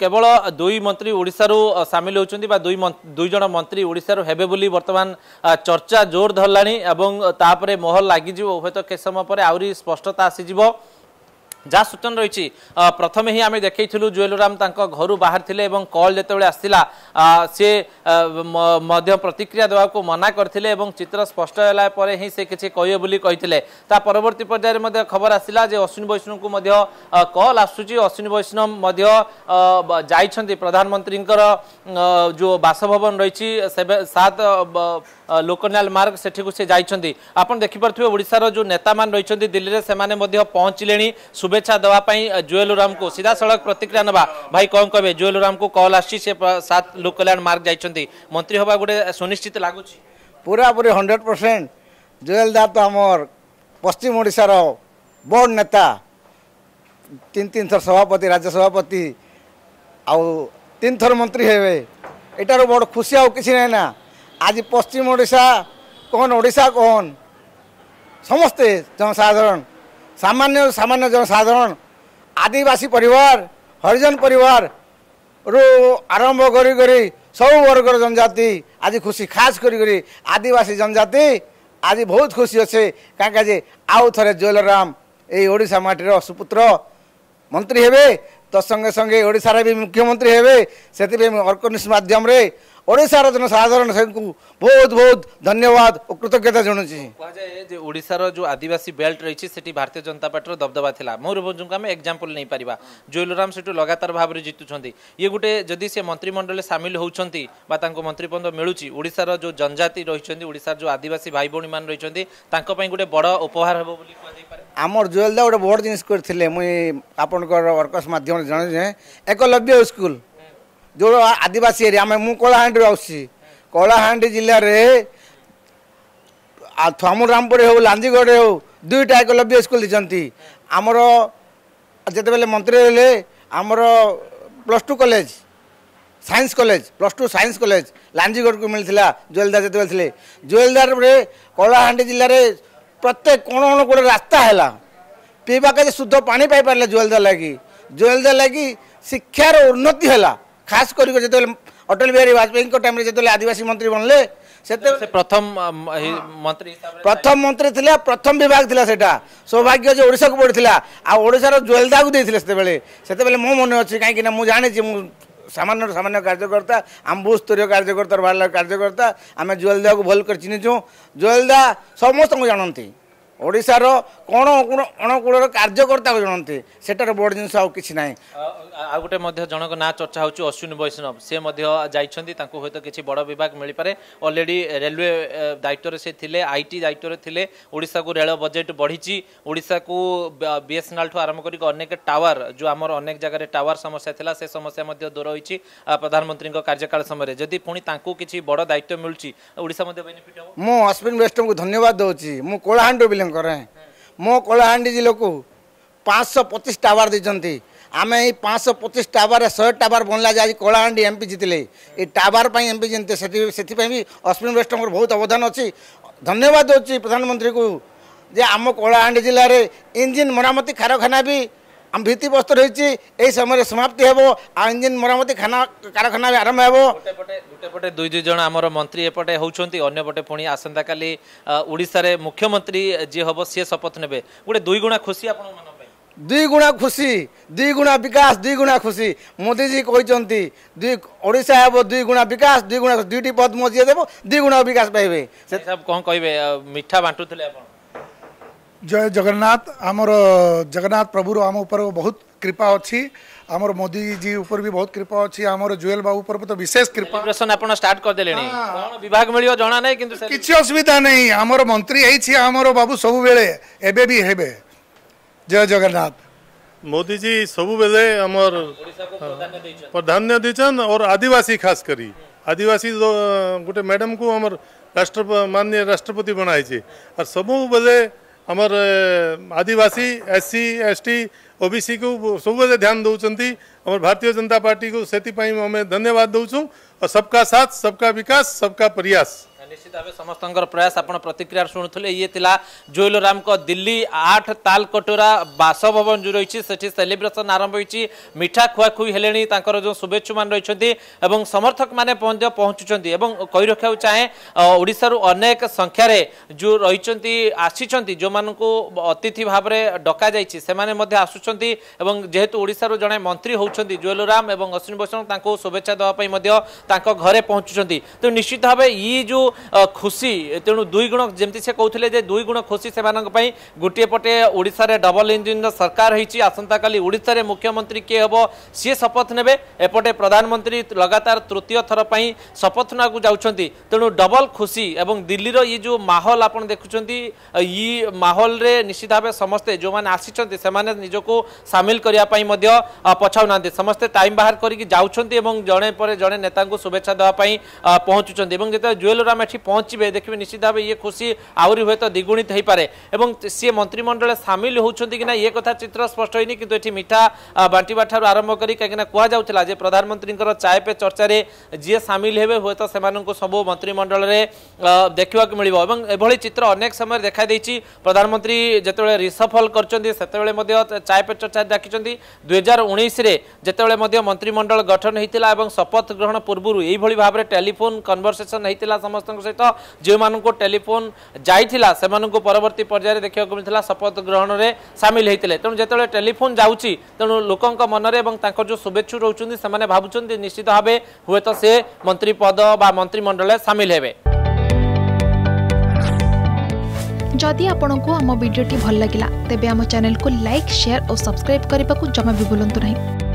କେବଳ ଦୁଇ ମନ୍ତ୍ରୀ ଓଡ଼ିଶାରୁ ସାମିଲ ହେଉଛନ୍ତି ବା ଦୁଇ ଦୁଇ ଜଣ ମନ୍ତ୍ରୀ ଓଡ଼ିଶାରୁ ହେବେ ବୋଲି ବର୍ତ୍ତମାନ ଚର୍ଚ୍ଚା ଜୋର ଧରିଲାଣି ଏବଂ ତାପରେ ମହଲ ଲାଗିଯିବ ହୁଏତ କେତେ ସମୟ ପରେ ଆହୁରି ସ୍ପଷ୍ଟତା ଆସିଯିବ যা সূচনা রয়েছে প্রথমে হি আমি দেখাইলু জুয়েলরাম তাঁর ঘর বাহার লে এবং কল যেতবে আসিলা সে প্রতিক্রিয়া দেওয়া মনা করে এবং চিত্র স্পষ্ট হল পরে হি সে কিছু কে বলে কে তা পরবর্তী পর্যায়ে খবর আসিলা যে অশ্বিনী বৈষ্ণব কল আসুচি অশ্বিনী বৈষ্ণব যাই প্রধানমন্ত্রীঙ্কর যে বাসভবন রয়েছে সাত লোকনাল মার্গ সেঠিকু সে যাই আপনার দেখিপার ওড়শার যে নেতা মানে রয়েছে দিল্লি সে পৌঁছিলে শুভেচ্ছা দেওয়া জুয়েল ওরামু সিধাসলখ প্রতিক্রিয়া নেবা ভাই কম কবে জুয়েল ওরামু কল আসছি সে সাত লোক কল্যাণ মার্গ যাই মন্ত্রী হওয়া গোটে সুনিশ্চিত লাগুছি পুরাপুরি হন্ড্রেড পরসেন্ট জুয়েল দা তো আমার পশ্চিম ওড়িশার বড় নেতা তিন তিন থর সভাপতি রাজ্য সভাপতি আউ তিন থর মন্ত্রী হেবে এটার বড় খুশি আউ কিছু নাই না আজ পশ্চিম ওড়িশা কোন ওড়িশা কোন ସମସ୍ତେ ଜନସାଧାରଣ सामान्य सामान्य जनसाधारण आदिवासी परिवार हरिजन परिवार रु आरम्भ गरी सब वर्ग जनजाति आज खुसी खास गरि आदिवासी जनजाति आज बहुत खुसी असे काे आउँदै जयलरम एडा माटी र सुपुत्र मन्त्री हेर्नु त सँगै सँगै ओडारा मुख्यमन्त्री हेर्नु अर्कनिस माध्यम ଓଡ଼ିଶାର ଜନସାଧାରଣ ସାଙ୍ଗକୁ ବହୁତ ବହୁତ ଧନ୍ୟବାଦ ଓ କୃତଜ୍ଞତା ଜଣାଉଛି କୁହାଯାଏ ଯେ ଓଡ଼ିଶାର ଯେଉଁ ଆଦିବାସୀ ବେଲ୍ଟ ରହିଛି ସେଠି ଭାରତୀୟ ଜନତା ପାର୍ଟିର ଦବଦବା ଥିଲା ମୟୂରଭଞ୍ଜଙ୍କୁ ଆମେ ଏକ୍ଜାମ୍ପଲ୍ ନେଇପାରିବା ଜୁଏଲରାମ ସେଠୁ ଲଗାତାର ଭାବରେ ଜିତୁଛନ୍ତି ଇଏ ଗୋଟେ ଯଦି ସେ ମନ୍ତ୍ରିମଣ୍ଡଳରେ ସାମିଲ ହେଉଛନ୍ତି ବା ତାଙ୍କୁ ମନ୍ତ୍ରିପଦ ମିଳୁଛି ଓଡ଼ିଶାର ଯେଉଁ ଜନଜାତି ରହିଛନ୍ତି ଓଡ଼ିଶାର ଯେଉଁ ଆଦିବାସୀ ଭାଇ ଭଉଣୀମାନେ ରହିଛନ୍ତି ତାଙ୍କ ପାଇଁ ଗୋଟେ ବଡ଼ ଉପହାର ହେବ ବୋଲି କୁହାଯାଇପାରେ ଆମର ଜୁଏଲଦା ଗୋଟେ ବଡ଼ ଜିନିଷ କରିଥିଲେ ମୁଇଁ ଆପଣଙ୍କର ୱାର୍କର୍ସ ମାଧ୍ୟମରେ ଜଣାଇଛେ ଏକଲବ୍ୟ ସ୍କୁଲ ଯେଉଁ ଆଦିବାସୀ ଏରିଆ ଆମେ ମୁଁ କଳାହାଣ୍ଡିରୁ ଆସୁଛି କଳାହାଣ୍ଡି ଜିଲ୍ଲାରେ ଥମୁରାମପୁରରେ ହେଉ ଲାଞ୍ଜିଗଡ଼ରେ ହେଉ ଦୁଇଟା ଏକଲବ୍ୟ ସ୍କୁଲ ଦେଇଛନ୍ତି ଆମର ଯେତେବେଳେ ମନ୍ତ୍ରୀ ହେଲେ ଆମର plus two college science college plus two science college ଲାଞ୍ଜିଗଡ଼କୁ ମିଳିଥିଲା ଜୁଏଲଦାର ଯେତେବେଳେ ଥିଲେ ଜୁଏଲଦାରରେ କଳାହାଣ୍ଡି ଜିଲ୍ଲାରେ ପ୍ରତ୍ୟେକ କୋଣ ଅନୁକୋଣ ରାସ୍ତା ହେଲା ପିଇବା କାଜେ ଶୁଦ୍ଧ ପାଣି ପାଇପାରିଲେ ଜୁଏଲଦାର ଲାଗି ଜୁଏଲଦାର ଲାଗି ଶିକ୍ଷାର ଉନ୍ନତି ହେଲା ଖାସ୍ କରିକି ଯେତେବେଳେ ଅଟଳ ବିହାରୀ ବାଜପେୟୀଙ୍କ ଟାଇମ୍ରେ ଯେତେବେଳେ ଆଦିବାସୀ ମନ୍ତ୍ରୀ ବନିଲେ ସେତେବେଳେ ପ୍ରଥମ ମନ୍ତ୍ରୀ ପ୍ରଥମ ମନ୍ତ୍ରୀ ଥିଲା ପ୍ରଥମ ବିଭାଗ ଥିଲା ସେଇଟା ସୌଭାଗ୍ୟ ଯେ ଓଡ଼ିଶାକୁ ପଡ଼ିଥିଲା ଆଉ ଓଡ଼ିଶାର ଜୁଏଲଦାକୁ ଦେଇଥିଲେ ସେତେବେଳେ ସେତେବେଳେ ମୋ ମନେ ଅଛି କାହିଁକିନା ମୁଁ ଜାଣିଛି ମୁଁ সামান্য সামান্য কার্যকর্তা আমি বহু স্তরীয় কার্যকর্তার ভাল কার্যকর্তা আমি জুয়েলদাকে ভাল করে চিনিছু জুয়েলদা সমস্ত জাঁতি ଓଡ଼ିଶାର କ'ଣ ଅଣକୂଳର କାର୍ଯ୍ୟକର୍ତ୍ତାକୁ ଜଣନ୍ତି ସେଟାର ବଡ଼ ଜିନିଷ ଆଉ କିଛି ନାହିଁ ଆଉ ଗୋଟେ ମଧ୍ୟ ଜଣଙ୍କ ନାଁ ଚର୍ଚ୍ଚା ହେଉଛି ଅଶ୍ୱିନୀ ବୈଷ୍ଣବ ସେ ମଧ୍ୟ ଯାଇଛନ୍ତି ତାଙ୍କୁ ହୁଏତ କିଛି ବଡ଼ ବିଭାଗ ମିଳିପାରେ ଅଲରେଡ଼ି ରେଲୱେ ଦାୟିତ୍ୱରେ ସେ ଥିଲେ ଆଇ ଟି ଦାୟିତ୍ୱରେ ଥିଲେ ଓଡ଼ିଶାକୁ ରେଳ ବଜେଟ୍ ବଢ଼ିଛି ଓଡ଼ିଶାକୁ ବିଏସ୍ଏନ୍ଏଲ୍ଠୁ ଆରମ୍ଭ କରିକି ଅନେକ ଟାୱାର ଯେଉଁ ଆମର ଅନେକ ଜାଗାରେ ଟାୱାର ସମସ୍ୟା ଥିଲା ସେ ସମସ୍ୟା ମଧ୍ୟ ଦୂର ହୋଇଛି ପ୍ରଧାନମନ୍ତ୍ରୀଙ୍କ କାର୍ଯ୍ୟକାଳ ସମୟରେ ଯଦି ପୁଣି ତାଙ୍କୁ କିଛି ବଡ଼ ଦାୟିତ୍ୱ ମିଳୁଛି ଓଡ଼ିଶା ମଧ୍ୟ ବେନିଫିଟ୍ ହେବ ମୁଁ ଅଶ୍ୱିନୀ ବୈଷ୍ଣବଙ୍କୁ ଧନ୍ୟବାଦ ଦେଉଛି ମୁଁ କୋଳାହାଣ୍ଡରୁ ବିଲଙ୍ଗ ଆବେଦନ କରେ ମୋ କଳାହାଣ୍ଡି ଜିଲ୍ଲାକୁ ପାଞ୍ଚଶହ ପଚିଶ ଟାୱାର ଦେଇଛନ୍ତି ଆମେ ଏଇ ପାଞ୍ଚଶହ ପଚିଶ ଟାୱାରରେ ଶହେ ଟାୱାର ବନିଲା ଯେ ଆଜି କଳାହାଣ୍ଡି ଏମ୍ପି ଜିତିଲେ ଏଇ ଟାୱାର ପାଇଁ ଏମ୍ପି ଜିତିଲେ ସେଠି ସେଥିପାଇଁ ବି ଅଶ୍ୱିନ ବୈଷ୍ଣବଙ୍କର ବହୁତ ଅବଦାନ ଅଛି ଧନ୍ୟବାଦ ଦେଉଛି ପ୍ରଧାନମନ୍ତ୍ରୀକୁ ଯେ ଆମ କଳାହାଣ୍ଡି ଜିଲ୍ଲାରେ ଇଞ୍ଜିନ୍ ମରାମତି କାରଖାନା ବି ভিত্তিপ্রস্তর হয়েছি এই সময় সমাপ্তি হব ইঞ্জিন মরামতি খানা কারখানা আরম্ভ হব গোটেপটে দুই দুই জন আমার মন্ত্রী এপটে হচ্ছেন অন্যপটে পুঁ আসন্তকালি ওড়শার মুখ্যমন্ত্রী যে হব সি শপথ নেবে গোটে দুই গুণা খুশি আপনার দুই গুণা খুশি দুই গুণা বিকাশ দুই গুণা খুশি মোদিজি কিন্তু দুই ওড়শা হব দুই গুণা বিকাশ দুই গুণা দুইটি পদ মো যিয়ে দেব দুই গুণা বিকাশ পাইবে সে সব কম কহবে মিঠা বাটুলে আপনার जय जगन्नाथ आमर जगन्नाथ प्रभुर आम उपर बहुत कृपा अच्छी आमर मोदी जी ऊपर भी बहुत कृपा अच्छी आमर जुएल बाबू ऊपर तो विशेष कृपा प्रश्न आपण स्टार्ट कर देले हाँ। विभाग मिलियो जाना नहीं किंतु तो किछि असुविधा नहीं आमर मंत्री हेछि आमर बाबू सब बेले एबे भी हेबे जय जगन्नाथ मोदी जी सब बेले आमर हाँ, प्राधान्य दीचन और आदिवासी खास करी आदिवासी गोटे मैडम को आमर राष्ट्र माननीय राष्ट्रपति बनाई छे और सब बेले आमर आदिवासी S C S T OBC को सब ध्यान दौरान भारतीय जनता पार्टी को से धन्यवाद दौचु और सबका साथ सबका विकास सबका प्रयास निश्चित भाबे समस्तङ प्रयास आपण प्रतिक्रिया शुणुले येला जोइल को दिल्ली आठ ताल कटोरा बासभवन जो रहेछ सेठी सेलिब्रेसन आरंभ होइछि मिठा खुवाखुइ हेले जो शुभेच्छु मान रहिछन्ति एवं समर्थक माने पहुँच पहुँचुछन्ति एवं कहि रखाउ चाहे ओडिसारु अनेक संख्यारे जो रहिछन्ति आसिछन्ति जो मानको अतिथि भाबरे डका जाइछि सेमाने मध्ये आसुछन्ति एवं जेहेतु ओडिसारु जने मंत्री होउछन्ति जोइल राम एवं अश्विन बसन तांको शुभेच्छा दवा पई मध्ये तांको घरे पहुँचुछन्ति त निश्चित भाबे ई जो খুশি তেমন দুই গুণ যেমি সে কৌলে যে দুই গুণ খুশি সে গোটিয়ে পটে ওড়শার ডবল ইঞ্জিন সরকার হয়েছে আসন্তকালি ওড়শার মুখ্যমন্ত্রী কে হব সি শপথ নেবে এপটে প্রধানমন্ত্রী লগাতার তৃতীয় থর শপথ নেওয়া যাচ্ছেন তেমন ডবল খুশি এবং দিল্লির ই যে মাহল আপনার দেখুছেন ই মাহলরে নিশ্চিত ভাবে সমস্তে যে আসছেন সে নিজকে সামিল করা পছাও না সমস্তে টাইম বাহার করি যাচ্ছেন এবং জনে পরে জনে নেতা শুভেচ্ছা দেওয়া পৌঁছুচ্ছেন এবং যেত জুয়েলর আমি এটি পৌঁছবে দেখবে নিশ্চিত ভাবে ইয়ে খুশি আহরি হয়তো দ্বিগুণিত হয়ে এবং সে মন্ত্রিমণ্ডলে সামিল হচ্ছেন কি না ইয়ে কথা চিত্র স্পষ্ট হয়নি কিন্তু এটি মিঠা বাটিবা ঠার আরম্ভ করে কিনা কুহযাওয়া যে প্রধানমন্ত্রী চায় পে চর্চার যে সামিল হবে হয়তো সে সবু মন্ত্রিমণ্ডলের দেখা মিলব এবং এভাবে চিত্র অনেক সময় দেখা দিয়েছি প্রধানমন্ত্রী যেত রিসফল করছেন সেতবে চায় পে চর্চা ডাকি দুই হাজার উনিশে যেত মন্ত্রিমণ্ডল গঠন হয়েছিল এবং শপথ গ্রহণ পূর্ব এইভাবে ভাবে টেলিফোন কনভরসেসন হয়েছিল সমস্ত সহিত যে টেলিফোন যাই সে পরবর্তী পর্যায়ে দেখা মিলে শপথ গ্রহণের সামিল হয়েছে তেমন যেত টেলিফোন যাচ্ছি তেমন লোক মনরে এবং তাঁর যে শুভেচ্ছু রয়েছেন সে ভাবুচ্ছেন নিশ্চিত ভাবে হুয়েত সে মন্ত্রী পদ বা মন্ত্রিমণ্ডলে সামিল হবে जदि आपण को आम भिडी भल लगा तेब आम चेल्क लाइक सेयार और सब्सक्राइब करने को जमा भी बुलां नहीं